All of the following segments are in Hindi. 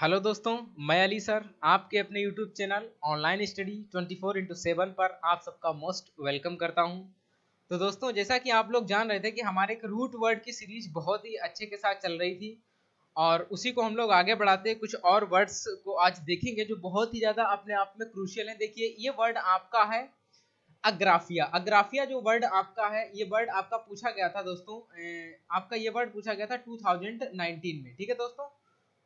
हेलो दोस्तों मैं अली सर आपके अपने YouTube channel online study 24 four into seven पर आप सबका मोस्ट वेलकम करता हूं तो दोस्तों जैसा कि आप लोग जान रहे थे कि हमारे एक रूट वर्ड की सीरीज बहुत ही अच्छे के साथ चल रही थी और उसी को हम लोग आगे बढ़ाते कुछ और वर्ड्स को आज देखेंगे जो बहुत ही ज़्यादा अपने आप में क्रूशियल है देखिए ये वर्ड आपका है अग्राफिया अग्राफिया जो वर्ड आपका है ये वर्ड आपका पूछा गया था दोस्तों आपका ये वर्ड पूछा गया था टू में ठीक है दोस्तों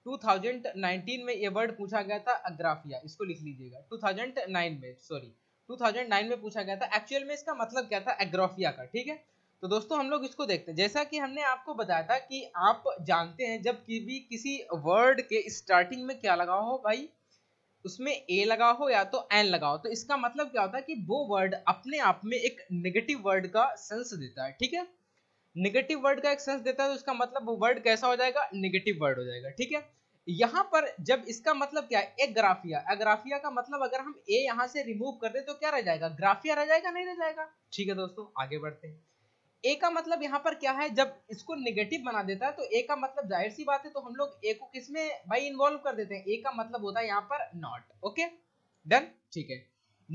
2019 में ये वर्ड पूछा गया था अग्राफिया इसको लिख लीजिएगा 2009 में सॉरी 2009 में पूछा गया था एक्चुअल में इसका मतलब क्या था एग्रोफिया का ठीक है तो दोस्तों हम लोग इसको देखते हैं जैसा कि हमने आपको बताया था कि आप जानते हैं जब कि भी किसी वर्ड के स्टार्टिंग में क्या लगा हो भाई उसमें ए लगा हो या तो एन लगा हो तो इसका मतलब क्या होता है कि वो वर्ड अपने आप में एक नेगेटिव वर्ड का सेंस देता है ठीक है निगेटिव वर्ड का एक सेंस देता है तो उसका मतलब वो वर्ड कैसा हो जाएगा निगेटिव वर्ड हो जाएगा ठीक है यहाँ पर जब इसका मतलब क्या है एग्राफिया एग्राफिया का मतलब अगर हम ए यहाँ से रिमूव कर दे तो क्या रह जाएगा ग्राफिया रह जाएगा नहीं रह जाएगा ठीक है दोस्तों आगे बढ़ते हैं ए का मतलब यहाँ पर क्या है जब इसको निगेटिव बना देता है तो ए का मतलब जाहिर सी बात है तो हम लोग ए को किसमें भाई इन्वॉल्व कर देते हैं ए का मतलब होता है यहाँ पर नॉट ओके डन ठीक है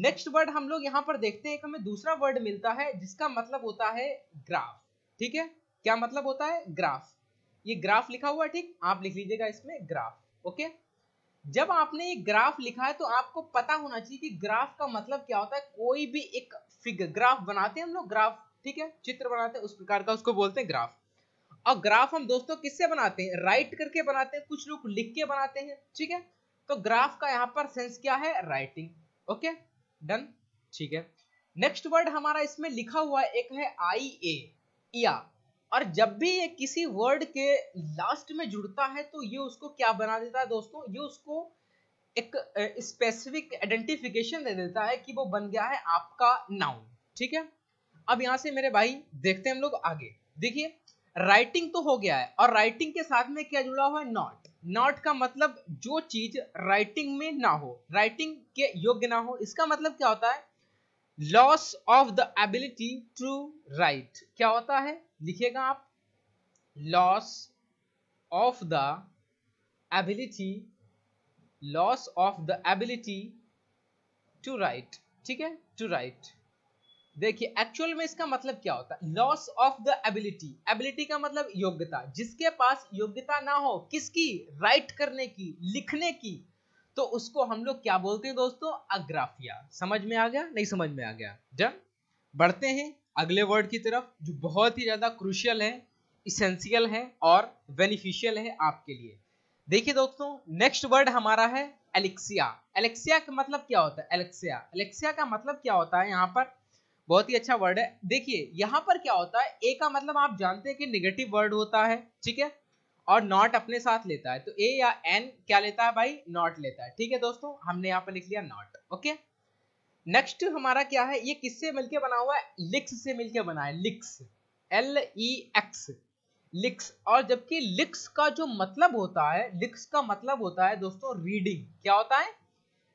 नेक्स्ट वर्ड हम लोग यहाँ पर देखते हैं एक हमें दूसरा वर्ड मिलता है जिसका मतलब होता है ग्राफ ठीक है क्या मतलब होता है ग्राफ ये ग्राफ लिखा हुआ है ठीक आप लिख लीजिएगा इसमें ग्राफ ओके जब आपने ये ग्राफ लिखा है तो आपको पता होना चाहिए कि ग्राफ का मतलब क्या होता है कोई भी एक फिगर ग्राफ बनाते हैं हम लोग ग्राफ ठीक है चित्र बनाते हैं उस प्रकार का उसको बोलते हैं ग्राफ और ग्राफ हम दोस्तों किससे बनाते हैं राइट करके बनाते हैं कुछ लोग लिख के बनाते हैं ठीक है तो ग्राफ का यहाँ पर सेंस क्या है राइटिंग ओके डन ठीक है नेक्स्ट वर्ड हमारा इसमें लिखा हुआ एक है आई ए या और जब भी ये किसी वर्ड के लास्ट में जुड़ता है तो ये उसको क्या बना देता है दोस्तों ये उसको एक स्पेसिफिक आइडेंटिफिकेशन दे देता है कि वो बन गया है आपका नाउन ठीक है अब यहां से मेरे भाई देखते हैं हम लोग आगे देखिए राइटिंग तो हो गया है और राइटिंग के साथ में क्या जुड़ा हुआ है नॉट नॉट का मतलब जो चीज राइटिंग में ना हो राइटिंग के योग्य ना हो इसका मतलब क्या होता है loss of the ability to write क्या होता है लिखिएगा आप loss of the ability loss of the ability to write ठीक है टू राइट देखिए एक्चुअल में इसका मतलब क्या होता है loss of the ability ability का मतलब योग्यता जिसके पास योग्यता ना हो किसकी राइट करने की लिखने की तो उसको हम लोग क्या बोलते हैं दोस्तों अग्राफिया समझ में आ गया नहीं समझ में आ गया डन बढ़ते हैं अगले वर्ड की तरफ जो बहुत ही ज़्यादा क्रुशियल है इसेंशियल है और बेनिफिशियल है आपके लिए देखिए दोस्तों नेक्स्ट वर्ड हमारा है एलेक्सिया एलेक्सिया का मतलब क्या होता है एलेक्सिया एलेक्सिया का मतलब क्या होता है यहाँ पर बहुत ही अच्छा वर्ड है देखिए यहाँ पर क्या होता है ए का मतलब आप जानते हैं कि निगेटिव वर्ड होता है ठीक है और नॉट अपने साथ लेता है तो ए या एन क्या लेता है भाई नॉट लेता है ठीक है दोस्तों हमने यहाँ पर लिख लिया नॉट ओके नेक्स्ट हमारा क्या है ये किससे मिलके बना हुआ है लिक्स से मिलके बना है लिक्स एल ई एक्स लिक्स और जबकि लिक्स का जो मतलब होता है लिक्स का मतलब होता है दोस्तों रीडिंग क्या होता है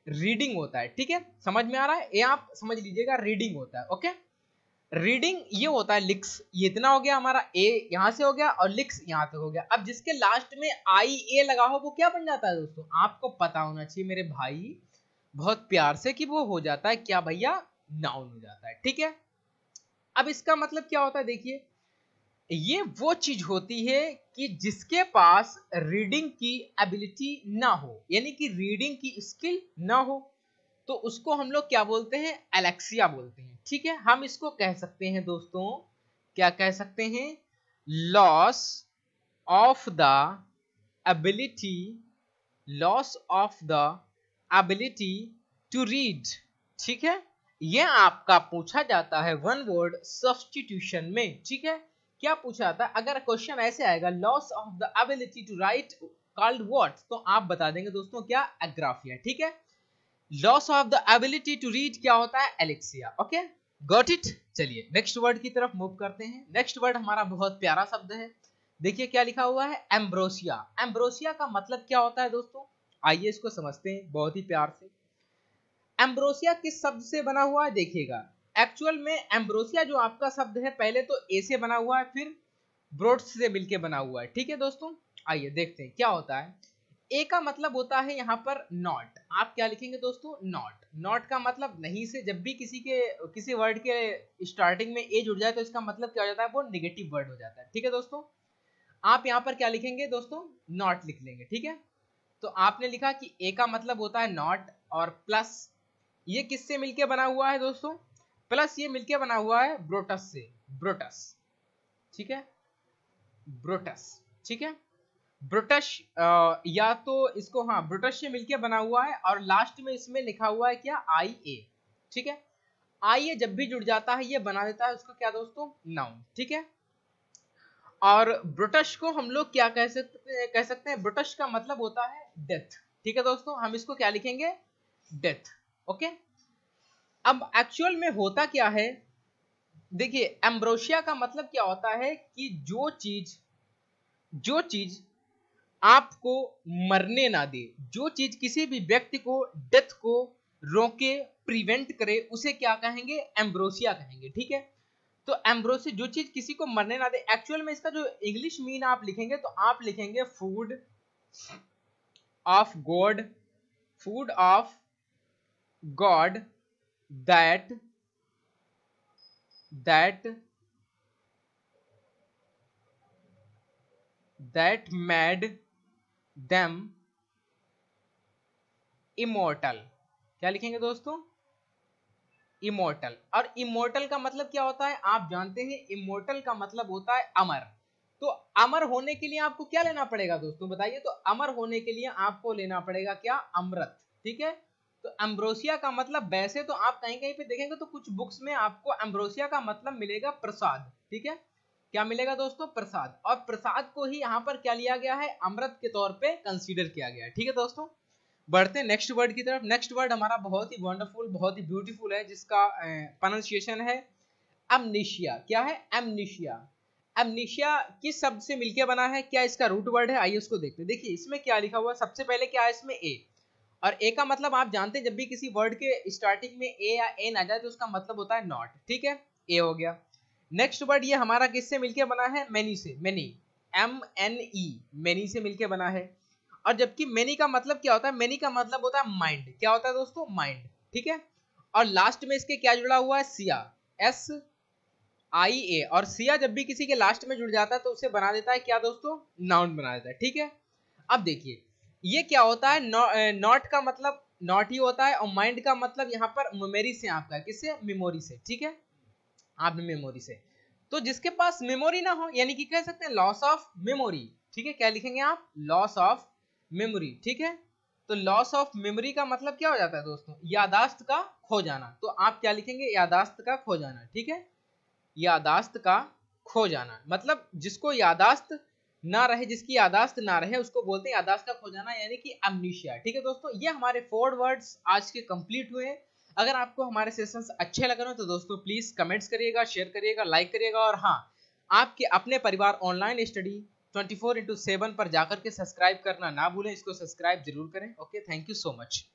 रीडिंग होता है ठीक है समझ में आ रहा है ये आप समझ लीजिएगा रीडिंग होता है ओके okay? रीडिंग ये होता है लिक्स ये इतना हो गया हमारा ए यहाँ से हो गया और लिक्स यहाँ तक हो गया अब जिसके लास्ट में आई ए लगा हो वो क्या बन जाता है दोस्तों आपको पता होना चाहिए मेरे भाई बहुत प्यार से कि वो हो जाता है क्या भैया नाउन हो जाता है ठीक है अब इसका मतलब क्या होता है देखिए ये वो चीज होती है कि जिसके पास रीडिंग की एबिलिटी ना हो यानी कि रीडिंग की स्किल ना हो तो उसको हम लोग क्या बोलते हैं एलेक्सिया बोलते हैं ठीक है हम इसको कह सकते हैं दोस्तों क्या कह सकते हैं loss of the ability loss of the ability to read ठीक है यह आपका पूछा जाता है वन वर्ड सब्सटीट्यूशन में ठीक है क्या पूछा जाता है अगर क्वेश्चन ऐसे आएगा loss of the ability to write called word तो आप बता देंगे दोस्तों क्या एग्राफिया ठीक है loss of the ability to read क्या होता है एलेक्सिया ओके गॉट इट चलिए नेक्स्ट वर्ड की तरफ मूव करते हैं नेक्स्ट वर्ड हमारा बहुत प्यारा शब्द है देखिए क्या लिखा हुआ है एम्ब्रोसिया एम्ब्रोसिया का मतलब क्या होता है दोस्तों आइए इसको समझते हैं बहुत ही प्यार से एम्ब्रोसिया किस शब्द से बना हुआ है देखिएगा एक्चुअल में एम्ब्रोसिया जो आपका शब्द है पहले तो ए से बना हुआ है फिर ब्रोड्स से मिलके बना हुआ है ठीक है दोस्तों आइए देखते हैं क्या होता है ए का मतलब होता है यहाँ पर नॉट आप क्या लिखेंगे दोस्तों नॉट नॉट का मतलब नहीं से जब भी किसी के किसी वर्ड के स्टार्टिंग में ए जुड़ जाए तो इसका मतलब क्या हो जाता है वो निगेटिव वर्ड हो जाता है ठीक है दोस्तों आप यहाँ पर क्या लिखेंगे दोस्तों नॉट लिख लेंगे ठीक है तो आपने लिखा कि ए का मतलब होता है नॉट और प्लस ये किससे मिलके बना हुआ है दोस्तों प्लस ये मिलके बना हुआ है ब्रोटस से ब्रोटस ठीक है ब्रोटस ठीक है ब्रिटिश या तो इसको हाँ ब्रिटिश से मिलकर बना हुआ है और लास्ट में इसमें लिखा हुआ है क्या आई ए ठीक है आई ए जब भी जुड़ जाता है ये बना देता है उसको क्या दोस्तों नाउन ठीक है और ब्रिटिश को हम लोग क्या कह सकते कह सकते हैं ब्रिटिश का मतलब होता है डेथ ठीक है दोस्तों हम इसको क्या लिखेंगे डेथ ओके अब एक्चुअल में होता क्या है देखिए एम्ब्रोशिया का मतलब क्या होता है कि जो चीज जो चीज आपको मरने ना दे जो चीज किसी भी व्यक्ति को डेथ को रोके प्रिवेंट करे उसे क्या कहेंगे एम्ब्रोसिया कहेंगे ठीक है तो एम्ब्रोसिया जो चीज किसी को मरने ना दे एक्चुअल में इसका जो इंग्लिश मीन आप लिखेंगे तो आप लिखेंगे food of god food of god that that that made them immortal क्या लिखेंगे दोस्तों इमोर्टल और इमोर्टल का मतलब क्या होता है आप जानते हैं इमोर्टल का मतलब होता है अमर तो अमर होने के लिए आपको क्या लेना पड़ेगा दोस्तों बताइए तो अमर होने के लिए आपको लेना पड़ेगा क्या अमृत ठीक है तो एम्ब्रोसिया का मतलब वैसे तो आप कहीं कहीं पे देखेंगे तो कुछ बुक्स में आपको एम्ब्रोसिया का मतलब मिलेगा प्रसाद ठीक है क्या मिलेगा दोस्तों प्रसाद और प्रसाद को ही यहाँ पर क्या लिया गया है अमृत के तौर पे कंसीडर किया गया है ठीक है दोस्तों बढ़ते हैं नेक्स्ट वर्ड की तरफ नेक्स्ट वर्ड हमारा बहुत ही वंडरफुल बहुत ही ब्यूटीफुल है जिसका प्रोनाउंसिएशन है एमनिशिया क्या है एमनिशिया एमनिशिया किस शब्द से मिलकर बना है क्या इसका रूट वर्ड है आइए उसको देखते देखिए इसमें क्या लिखा हुआ है सबसे पहले क्या है इसमें ए और ए का मतलब आप जानते हैं जब भी किसी वर्ड के स्टार्टिंग में ए या एन आ जाए तो उसका मतलब होता है नॉट ठीक है ए हो गया नेक्स्ट वर्ड ये हमारा किससे मिलके बना है मैनी से many M N E many से मिलके बना है और जबकि मैनी का मतलब क्या होता है मैनी का मतलब होता है माइंड क्या होता है दोस्तों माइंड ठीक है और लास्ट में इसके क्या जुड़ा हुआ है सिया एस आई ए और सिया जब भी किसी के लास्ट में जुड़ जाता है तो उसे बना देता है क्या दोस्तों नाउन बना देता है ठीक है अब देखिए ये क्या होता है नॉट eh, का मतलब नॉट ही होता है और माइंड का मतलब यहाँ पर मेमोरी से आपका किससे मेमोरी से ठीक है आप मेमोरी से तो जिसके पास मेमोरी ना हो यानी कि कह सकते हैं लॉस ऑफ मेमोरी ठीक है क्या लिखेंगे आप लॉस ऑफ मेमोरी ठीक है तो लॉस ऑफ मेमोरी का मतलब क्या हो जाता है दोस्तों यादाश्त का खो जाना तो आप क्या लिखेंगे यादाश्त का खो जाना ठीक है यादाश्त का खो जाना मतलब जिसको यादाश्त ना रहे जिसकी यादाश्त ना रहे उसको बोलते हैं यादाश्त का खो जाना यानी कि अमनीशिया ठीक है दोस्तों ये हमारे फोर वर्ड्स आज के कंप्लीट हुए हैं अगर आपको हमारे सेशंस अच्छे लग रहे हो तो दोस्तों प्लीज़ कमेंट्स करिएगा शेयर करिएगा लाइक करिएगा और हाँ आपके अपने परिवार online study 24 four into seven पर जाकर के सब्सक्राइब करना ना भूलें इसको सब्सक्राइब जरूर करें okay thank you so much